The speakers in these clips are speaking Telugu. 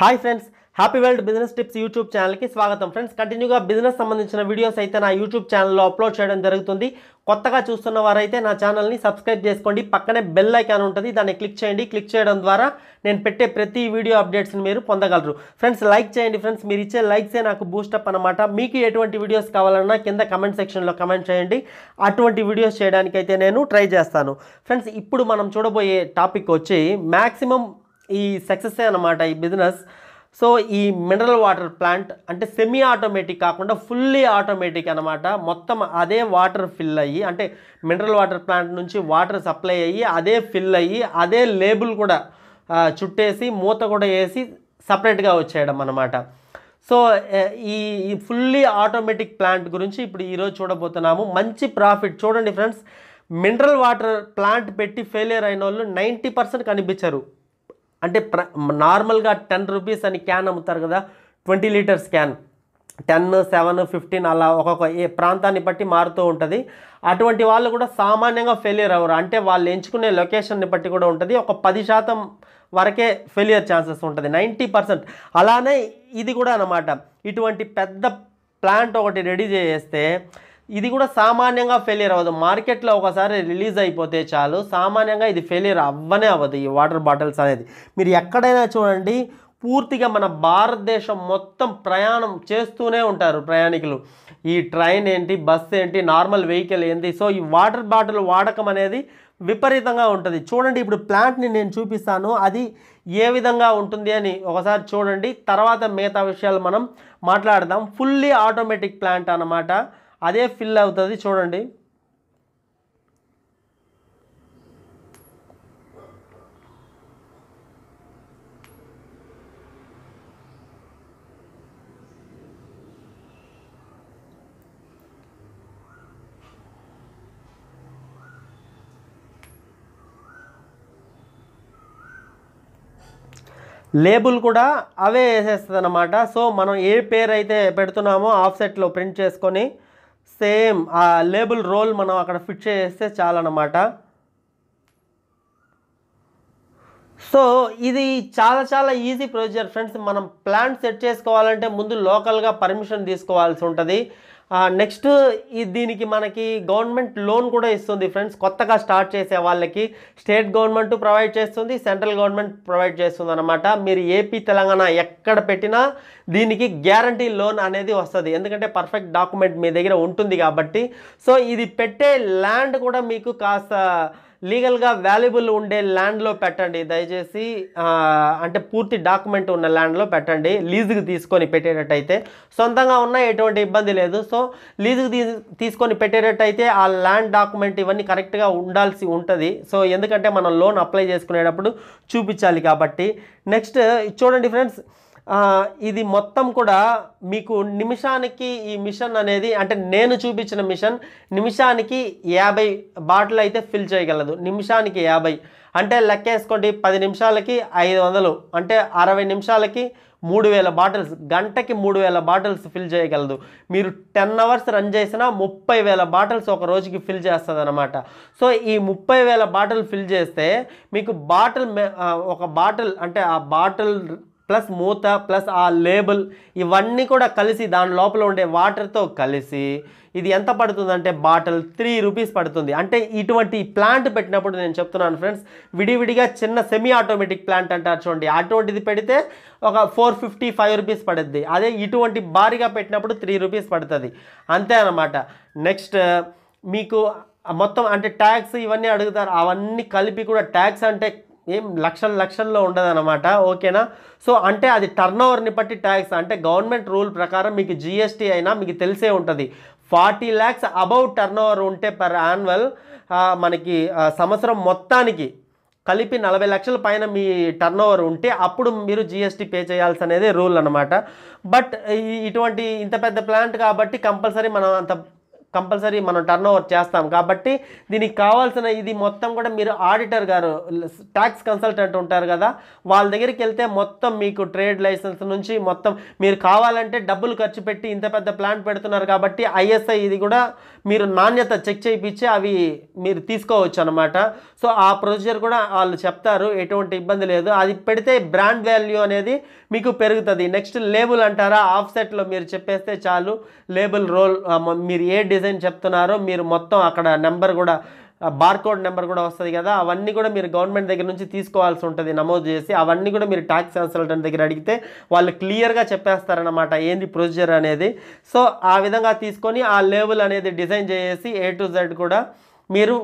hi friends happy world business tips YouTube ఛానల్కి స్వాగతం ఫ్రెండ్స్ కంటిన్యూగా బిజినెస్ సంబంధించిన వీడియోస్ అయితే నా యూట్యూబ్ ఛానల్లో అప్లోడ్ చేయడం జరుగుతుంది కొత్తగా చూస్తున్న వారైతే నా ఛానల్ని సబ్స్క్రైబ్ చేసుకోండి పక్కనే బెల్ ఐకాన్ ఉంటుంది దాన్ని క్లిక్ చేయండి క్లిక్ చేయడం ద్వారా నేను పెట్టే ప్రతి వీడియో అప్డేట్స్ని మీరు పొందగలరు ఫ్రెండ్స్ లైక్ చేయండి ఫ్రెండ్స్ మీరు ఇచ్చే లైక్సే నాకు బూస్టప్ అనమాట మీకు ఎటువంటి వీడియోస్ కావాలన్నా కింద కమెంట్ సెక్షన్లో కమెంట్ చేయండి అటువంటి వీడియోస్ చేయడానికైతే నేను ట్రై చేస్తాను ఫ్రెండ్స్ ఇప్పుడు మనం చూడబోయే టాపిక్ వచ్చి మ్యాక్సిమం ఈ సక్సెస్ అనమాట ఈ బిజినెస్ సో ఈ మినరల్ వాటర్ ప్లాంట్ అంటే సెమీ ఆటోమేటిక్ కాకుండా ఫుల్లీ ఆటోమేటిక్ అనమాట మొత్తం అదే వాటర్ ఫిల్ అయ్యి అంటే మినరల్ వాటర్ ప్లాంట్ నుంచి వాటర్ సప్లై అయ్యి అదే ఫిల్ అయ్యి అదే లేబుల్ కూడా చుట్టేసి మూత కూడా వేసి సపరేట్గా వచ్చేయడం అనమాట సో ఈ ఫుల్లీ ఆటోమేటిక్ ప్లాంట్ గురించి ఇప్పుడు ఈరోజు చూడబోతున్నాము మంచి ప్రాఫిట్ చూడండి ఫ్రెండ్స్ మినరల్ వాటర్ ప్లాంట్ పెట్టి ఫెయిలియర్ అయిన వాళ్ళు నైంటీ పర్సెంట్ కనిపించరు అంటే ప్ర నార్మల్గా టెన్ రూపీస్ అని క్యాన్ అమ్ముతారు కదా twenty litres can ten seven fifteen అలా ఒక్కొక్క ఏ ప్రాంతాన్ని బట్టి మారుతూ ఉంటుంది అటువంటి వాళ్ళు కూడా సామాన్యంగా ఫెయిలియర్ అవ్వరు అంటే వాళ్ళు ఎంచుకునే లొకేషన్ని బట్టి కూడా ఉంటుంది ఒక పది శాతం వరకే ఫెయిలియర్ ఛాన్సెస్ ఉంటుంది నైంటీ పర్సెంట్ అలానే ఇది కూడా అనమాట ఇటువంటి పెద్ద ప్లాంట్ ఒకటి రెడీ చేస్తే ఇది కూడా సామాన్యంగా ఫెయిలియర్ అవ్వదు మార్కెట్లో ఒకసారి రిలీజ్ అయిపోతే చాలు సామాన్యంగా ఇది ఫెయిలియర్ అవ్వనే అవ్వదు ఈ వాటర్ బాటిల్స్ అనేది మీరు ఎక్కడైనా చూడండి పూర్తిగా మన భారతదేశం మొత్తం ప్రయాణం చేస్తూనే ఉంటారు ప్రయాణికులు ఈ ట్రైన్ ఏంటి బస్సు ఏంటి నార్మల్ వెహికల్ ఏంటి సో ఈ వాటర్ బాటిల్ వాడకం అనేది విపరీతంగా ఉంటుంది చూడండి ఇప్పుడు ప్లాంట్ని నేను చూపిస్తాను అది ఏ విధంగా ఉంటుంది అని ఒకసారి చూడండి తర్వాత మిగతా విషయాలు మనం మాట్లాడదాం ఫుల్లీ ఆటోమేటిక్ ప్లాంట్ అన్నమాట అదే ఫిల్ అవుతుంది చూడండి లేబుల్ కూడా అవే వేసేస్తుంది అన్నమాట సో మనం ఏ పేరు అయితే పెడుతున్నామో ఆఫ్సెట్లో ప్రింట్ చేసుకొని సేమ్ ఆ లేబుల్ రోల్ మనం అక్కడ ఫిట్ చేస్తే చాలన్నమాట సో ఇది చాలా చాలా ఈజీ ప్రొసీజర్ ఫ్రెండ్స్ మనం ప్లాన్ సెట్ చేసుకోవాలంటే ముందు లోకల్గా పర్మిషన్ తీసుకోవాల్సి ఉంటుంది నెక్స్ట్ దీనికి మనకి గవర్నమెంట్ లోన్ కూడా ఇస్తుంది ఫ్రెండ్స్ కొత్తగా స్టార్ట్ చేసే వాళ్ళకి స్టేట్ గవర్నమెంట్ ప్రొవైడ్ చేస్తుంది సెంట్రల్ గవర్నమెంట్ ప్రొవైడ్ చేస్తుంది అనమాట మీరు ఏపీ తెలంగాణ ఎక్కడ పెట్టినా దీనికి గ్యారంటీ లోన్ అనేది వస్తుంది ఎందుకంటే పర్ఫెక్ట్ డాక్యుమెంట్ మీ దగ్గర ఉంటుంది కాబట్టి సో ఇది పెట్టే ల్యాండ్ కూడా మీకు కాస్త లీగల్గా వాల్యుబుల్ ఉండే ల్యాండ్లో పెట్టండి దయచేసి అంటే పూర్తి డాక్యుమెంట్ ఉన్న ల్యాండ్లో పెట్టండి లీజుకి తీసుకొని పెట్టేటట్టయితే సొంతంగా ఉన్న ఎటువంటి ఇబ్బంది లేదు సో లీజుకి తీసుకొని పెట్టేటట్టయితే ఆ ల్యాండ్ డాక్యుమెంట్ ఇవన్నీ కరెక్ట్గా ఉండాల్సి ఉంటుంది సో ఎందుకంటే మనం లోన్ అప్లై చేసుకునేటప్పుడు చూపించాలి కాబట్టి నెక్స్ట్ చూడండి ఫ్రెండ్స్ ఇది మొత్తం కూడా మీకు నిమిషానికి ఈ మిషన్ అనేది అంటే నేను చూపించిన మిషన్ నిమిషానికి యాభై బాటిల్ అయితే ఫిల్ చేయగలదు నిమిషానికి యాభై అంటే లెక్కేసుకోండి పది నిమిషాలకి ఐదు వందలు అంటే అరవై నిమిషాలకి మూడు వేల బాటిల్స్ గంటకి మూడు వేల బాటిల్స్ ఫిల్ చేయగలదు మీరు టెన్ అవర్స్ రన్ చేసినా ముప్పై వేల బాటిల్స్ ఒక రోజుకి ఫిల్ చేస్తుంది అనమాట సో ఈ ముప్పై వేల బాటిల్ ఫిల్ చేస్తే మీకు బాటిల్ ఒక బాటిల్ అంటే ఆ బాటిల్ ప్లస్ మూత ప్లస్ ఆ లేబుల్ ఇవన్నీ కూడా కలిసి దాని లోపల ఉండే వాటర్తో కలిసి ఇది ఎంత పడుతుందంటే బాటిల్ త్రీ రూపీస్ పడుతుంది అంటే ఇటువంటి ప్లాంట్ పెట్టినప్పుడు నేను చెప్తున్నాను ఫ్రెండ్స్ విడివిడిగా చిన్న సెమీ ఆటోమేటిక్ ప్లాంట్ అంటారు చూడండి అటువంటిది పెడితే ఒక ఫోర్ ఫిఫ్టీ ఫైవ్ రూపీస్ పడుద్ది అదే ఇటువంటి భారీగా పెట్టినప్పుడు త్రీ రూపీస్ పడుతుంది అంతే అనమాట నెక్స్ట్ మీకు మొత్తం అంటే ట్యాక్స్ ఇవన్నీ అడుగుతారు అవన్నీ కలిపి కూడా ట్యాక్స్ అంటే ఏం లక్షల లక్షల్లో అనమాట ఓకేనా సో అంటే అది టర్న్ ఓవర్ని బట్టి ట్యాక్స్ అంటే గవర్నమెంట్ రూల్ ప్రకారం మీకు జిఎస్టీ అయినా మీకు తెలిసే ఉంటుంది forty lakhs above turnover ఉంటే పర్ యాన్యువల్ మనకి సంవత్సరం మొత్తానికి కలిపి నలభై లక్షల పైన మీ టర్న్ ఓవర్ ఉంటే అప్పుడు మీరు జిఎస్టీ పే చేయాల్సి అనేది రూల్ అనమాట బట్ ఇటువంటి ఇంత పెద్ద ప్లాంట్ కాబట్టి కంపల్సరీ మనం అంత కంపల్సరీ మనం టర్న్ ఓవర్ చేస్తాం కాబట్టి దీనికి కావాల్సిన ఇది మొత్తం కూడా మీరు ఆడిటర్ గారు ట్యాక్స్ కన్సల్టెంట్ ఉంటారు కదా వాళ్ళ దగ్గరికి వెళ్తే మొత్తం మీకు ట్రేడ్ లైసెన్స్ నుంచి మొత్తం మీరు కావాలంటే డబ్బులు ఖర్చు పెట్టి ఇంత పెద్ద ప్లాన్ పెడుతున్నారు కాబట్టి ఐఎస్ఐ ఇది కూడా మీరు నాణ్యత చెక్ చేయించి అవి మీరు తీసుకోవచ్చు అనమాట సో ఆ ప్రొసీజర్ కూడా వాళ్ళు చెప్తారు ఎటువంటి ఇబ్బంది లేదు అది పెడితే బ్రాండ్ వాల్యూ అనేది మీకు పెరుగుతుంది నెక్స్ట్ లేబుల్ అంటారా ఆఫ్సెట్లో మీరు చెప్పేస్తే చాలు లేబుల్ రోల్ మీరు ఏ డిజైన్ చెప్తున్నారో మీరు మొత్తం అక్కడ నెంబర్ కూడా బార్కోడ్ నెంబర్ కూడా వస్తుంది కదా అవన్నీ కూడా మీరు గవర్నమెంట్ దగ్గర నుంచి తీసుకోవాల్సి ఉంటుంది నమోదు చేసి అవన్నీ కూడా మీరు ట్యాక్స్ కన్సల్టెంట్ దగ్గర అడిగితే వాళ్ళు క్లియర్గా చెప్పేస్తారనమాట ఏంది ప్రొసీజర్ అనేది సో ఆ విధంగా తీసుకొని ఆ లేబుల్ అనేది డిజైన్ చేసి ఏ టు జెడ్ కూడా మీరు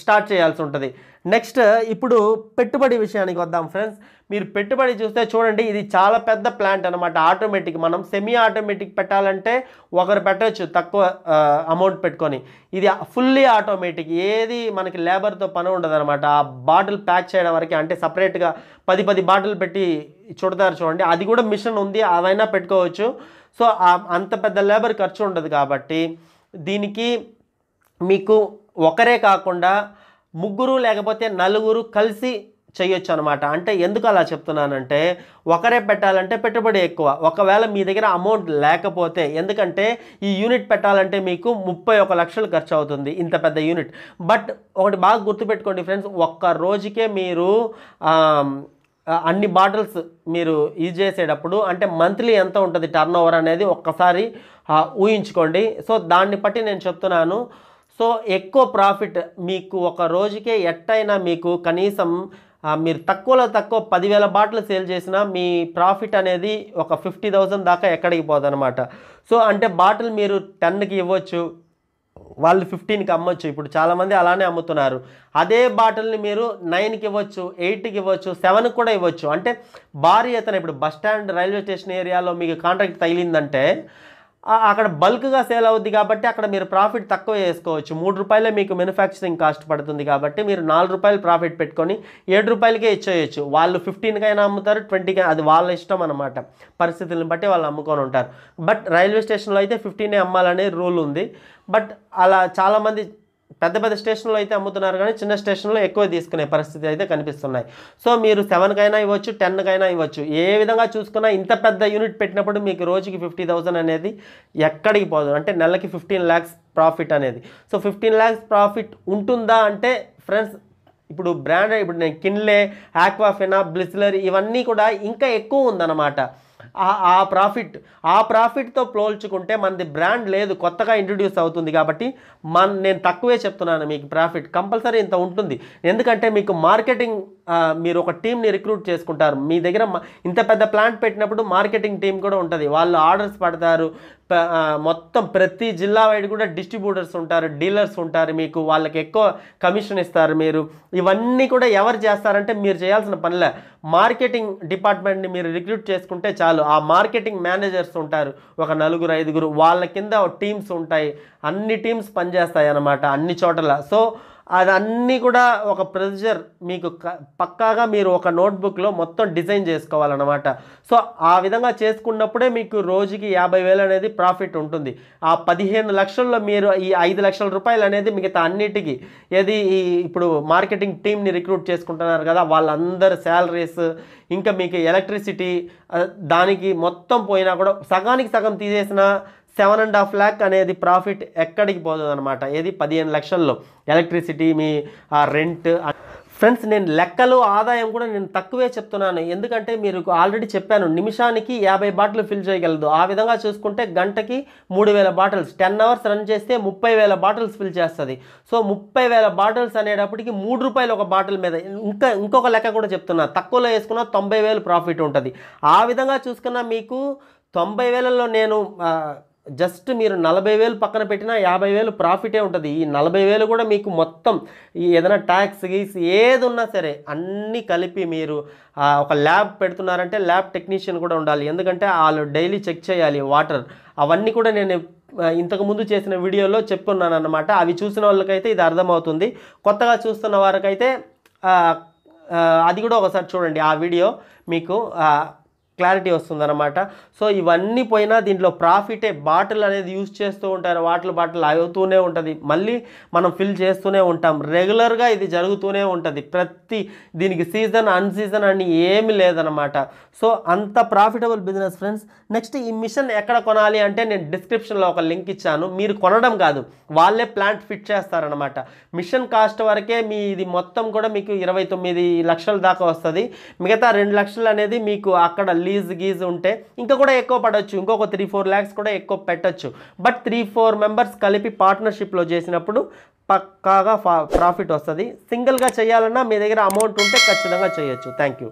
స్టార్ట్ చేయాల్సి ఉంటుంది నెక్స్ట్ ఇప్పుడు పెట్టుబడి విషయానికి వద్దాం ఫ్రెండ్స్ మీరు పెట్టుబడి చూస్తే చూడండి ఇది చాలా పెద్ద ప్లాంట్ అనమాట ఆటోమేటిక్ మనం సెమీ ఆటోమేటిక్ పెట్టాలంటే ఒకరు పెట్టవచ్చు తక్కువ అమౌంట్ పెట్టుకొని ఇది ఫుల్లీ ఆటోమేటిక్ ఏది మనకి లేబర్తో పని ఉండదు అనమాట ఆ బాటిల్ ప్యాక్ చేయడం వరకు అంటే సపరేట్గా పది పది బాటిల్ పెట్టి చుడతారు చూడండి అది కూడా మిషన్ ఉంది అవైనా పెట్టుకోవచ్చు సో అంత పెద్ద లేబర్ ఖర్చు ఉండదు కాబట్టి దీనికి మీకు ఒకరే కాకుండా ముగ్గురు లేకపోతే నలుగురు కలిసి చేయొచ్చు అనమాట అంటే ఎందుకు అలా చెప్తున్నానంటే ఒకరే పెట్టాలంటే పెట్టుబడి ఎక్కువ ఒకవేళ మీ దగ్గర అమౌంట్ లేకపోతే ఎందుకంటే ఈ యూనిట్ పెట్టాలంటే మీకు ముప్పై ఒక లక్షలు ఖర్చు అవుతుంది ఇంత పెద్ద యూనిట్ బట్ ఒకటి బాగా గుర్తుపెట్టుకోండి ఫ్రెండ్స్ ఒక్క రోజుకే మీరు అన్ని బాటిల్స్ మీరు యూజ్ చేసేటప్పుడు అంటే మంత్లీ ఎంత ఉంటుంది టర్న్ ఓవర్ అనేది ఒక్కసారి ఊహించుకోండి సో దాన్ని బట్టి నేను చెప్తున్నాను సో ఎక్కువ ప్రాఫిట్ మీకు ఒక రోజుకే ఎట్టయినా మీకు కనీసం మీరు తక్కువలో తక్కువ పదివేల బాటలు సేల్ చేసినా మీ ప్రాఫిట్ అనేది ఒక ఫిఫ్టీ థౌజండ్ దాకా ఎక్కడికి పోదనమాట సో అంటే బాటిల్ మీరు టెన్కి ఇవ్వచ్చు వాళ్ళు ఫిఫ్టీన్కి అమ్మొచ్చు ఇప్పుడు చాలామంది అలానే అమ్ముతున్నారు అదే బాటిల్ని మీరు నైన్కి ఇవ్వచ్చు ఎయిట్కి ఇవ్వచ్చు సెవెన్కి కూడా ఇవ్వచ్చు అంటే భారీ ఎత్తున ఇప్పుడు బస్ స్టాండ్ రైల్వే స్టేషన్ ఏరియాలో మీకు కాంట్రాక్ట్ తగిలిందంటే అక్కడ బల్క్గా సేల్ అవుద్ది కాబట్టి అక్కడ మీరు ప్రాఫిట్ తక్కువ చేసుకోవచ్చు మూడు రూపాయలే మీకు మ్యానుఫ్యాక్చరింగ్ కాస్ట్ పడుతుంది కాబట్టి మీరు నాలుగు రూపాయలు ప్రాఫిట్ పెట్టుకొని ఏడు రూపాయలకే ఇచ్చేయచ్చు వాళ్ళు ఫిఫ్టీన్కైనా అమ్ముతారు ట్వంటీకి అది వాళ్ళ ఇష్టం అనమాట పరిస్థితులను బట్టి వాళ్ళు అమ్ముకొని ఉంటారు బట్ రైల్వే స్టేషన్లో అయితే ఫిఫ్టీనే అమ్మాలనే రూల్ ఉంది బట్ అలా చాలామంది పెద్ద పెద్ద స్టేషన్లో అయితే అమ్ముతున్నారు కానీ చిన్న స్టేషన్లో ఎక్కువ తీసుకునే పరిస్థితి అయితే కనిపిస్తున్నాయి సో మీరు సెవెన్కైనా ఇవ్వచ్చు టెన్కైనా ఇవ్వచ్చు ఏ విధంగా చూసుకున్నా ఇంత పెద్ద యూనిట్ పెట్టినప్పుడు మీకు రోజుకి ఫిఫ్టీ థౌసండ్ అనేది ఎక్కడికి పోదు అంటే నెలకి ఫిఫ్టీన్ ల్యాక్స్ ప్రాఫిట్ అనేది సో ఫిఫ్టీన్ ల్యాక్స్ ప్రాఫిట్ ఉంటుందా అంటే ఫ్రెండ్స్ ఇప్పుడు బ్రాండ్ ఇప్పుడు నేను కిన్లే ఆక్వాఫెనా బ్లిస్లర్ ఇవన్నీ కూడా ఇంకా ఎక్కువ ఉందన్నమాట ఆ ప్రాఫిట్ ఆ ప్రాఫిట్తో పోల్చుకుంటే మనది బ్రాండ్ లేదు కొత్తగా ఇంట్రడ్యూస్ అవుతుంది కాబట్టి మన నేను తక్కువే చెప్తున్నాను మీకు ప్రాఫిట్ కంపల్సరీ ఇంత ఉంటుంది ఎందుకంటే మీకు మార్కెటింగ్ మీరు ఒక టీంని రిక్రూట్ చేసుకుంటారు మీ దగ్గర ఇంత పెద్ద ప్లాంట్ పెట్టినప్పుడు మార్కెటింగ్ టీం కూడా ఉంటుంది వాళ్ళు ఆర్డర్స్ పడతారు మొత్తం ప్రతి జిల్లా వైడ్ కూడా డిస్ట్రిబ్యూటర్స్ ఉంటారు డీలర్స్ ఉంటారు మీకు వాళ్ళకి ఎక్కువ కమిషన్ ఇస్తారు మీరు ఇవన్నీ కూడా ఎవరు చేస్తారంటే మీరు చేయాల్సిన పనిలే మార్కెటింగ్ డిపార్ట్మెంట్ని మీరు రిక్రూట్ చేసుకుంటే చాలు ఆ మార్కెటింగ్ మేనేజర్స్ ఉంటారు ఒక నలుగురు ఐదుగురు వాళ్ళ కింద టీమ్స్ ఉంటాయి అన్ని టీమ్స్ పనిచేస్తాయి అన్నమాట అన్ని చోట్ల సో అదన్నీ కూడా ఒక ప్రెజర్ మీకు పక్కాగా మీరు ఒక నోట్బుక్లో మొత్తం డిజైన్ చేసుకోవాలన్నమాట సో ఆ విధంగా చేసుకున్నప్పుడే మీకు రోజుకి యాభై వేలు అనేది ప్రాఫిట్ ఉంటుంది ఆ పదిహేను లక్షల్లో మీరు ఈ ఐదు లక్షల రూపాయలు అనేది మిగతా అన్నిటికీ ఏది ఈ ఇప్పుడు మార్కెటింగ్ టీమ్ని రిక్రూట్ చేసుకుంటున్నారు కదా వాళ్ళందరి శాలరీస్ ఇంకా మీకు ఎలక్ట్రిసిటీ దానికి మొత్తం పోయినా కూడా సగానికి సగం తీసేసిన సెవెన్ అండ్ హాఫ్ ల్యాక్ అనేది ప్రాఫిట్ ఎక్కడికి పోతుంది అనమాట ఏది పదిహేను లక్షల్లో ఎలక్ట్రిసిటీ మీ రెంట్ ఫ్రెండ్స్ నేను లెక్కలు ఆదాయం కూడా నేను తక్కువే చెప్తున్నాను ఎందుకంటే మీరు ఆల్రెడీ చెప్పాను నిమిషానికి యాభై బాటిల్ ఫిల్ చేయగలదు ఆ విధంగా చూసుకుంటే గంటకి మూడు వేల బాటిల్స్ టెన్ అవర్స్ రన్ చేస్తే ముప్పై వేల బాటిల్స్ ఫిల్ చేస్తుంది సో ముప్పై వేల బాటిల్స్ అనేటప్పటికి మూడు రూపాయలు ఒక బాటిల్ మీద ఇంకా ఇంకొక లెక్క కూడా చెప్తున్నా తక్కువలో వేసుకున్నా తొంభై ప్రాఫిట్ ఉంటుంది ఆ విధంగా చూసుకున్నా మీకు తొంభై వేలలో నేను జస్ట్ మీరు నలభై వేలు పక్కన పెట్టినా యాభై వేలు ప్రాఫిటే ఉంటుంది ఈ నలభై వేలు కూడా మీకు మొత్తం ఈ ఏదైనా ట్యాక్స్ గీస్ ఏది ఉన్నా సరే అన్నీ కలిపి మీరు ఒక ల్యాబ్ పెడుతున్నారంటే ల్యాబ్ టెక్నీషియన్ కూడా ఉండాలి ఎందుకంటే వాళ్ళు డైలీ చెక్ చేయాలి వాటర్ అవన్నీ కూడా నేను ఇంతకుముందు చేసిన వీడియోలో చెప్పున్నాను అనమాట అవి చూసిన వాళ్ళకైతే ఇది అర్థమవుతుంది కొత్తగా చూస్తున్న వారికైతే అది కూడా ఒకసారి చూడండి ఆ వీడియో మీకు క్లారిటీ వస్తుందన్నమాట సో ఇవన్నీ పోయినా దీంట్లో ప్రాఫిటే బాటిల్ అనేది యూజ్ చేస్తూ ఉంటారు వాటర్ బాటిల్ అవుతూనే ఉంటుంది మళ్ళీ మనం ఫిల్ చేస్తూనే ఉంటాం రెగ్యులర్గా ఇది జరుగుతూనే ఉంటుంది ప్రతి దీనికి సీజన్ అన్సీజన్ అని ఏమి లేదనమాట సో అంత ప్రాఫిటబుల్ బిజినెస్ ఫ్రెండ్స్ నెక్స్ట్ ఈ మిషన్ ఎక్కడ కొనాలి అంటే నేను డిస్క్రిప్షన్లో ఒక లింక్ ఇచ్చాను మీరు కొనడం కాదు వాళ్ళే ప్లాంట్ ఫిట్ చేస్తారనమాట మిషన్ కాస్ట్ వరకే మీ ఇది మొత్తం కూడా మీకు ఇరవై తొమ్మిది లక్షల దాకా వస్తుంది మిగతా రెండు లక్షలు అనేది మీకు అక్కడ లీజ్ గీజ్ ఉంటే ఇంకా కూడా ఎక్కువ పడవచ్చు ఇంకొక త్రీ ఫోర్ ల్యాక్స్ కూడా ఎక్కువ పెట్టచ్చు బట్ త్రీ ఫోర్ మెంబర్స్ కలిపి పార్ట్నర్షిప్లో చేసినప్పుడు పక్కాగా ప్రాఫిట్ వస్తుంది సింగిల్గా చేయాలన్నా మీ దగ్గర అమౌంట్ ఉంటే ఖచ్చితంగా చేయొచ్చు థ్యాంక్ యూ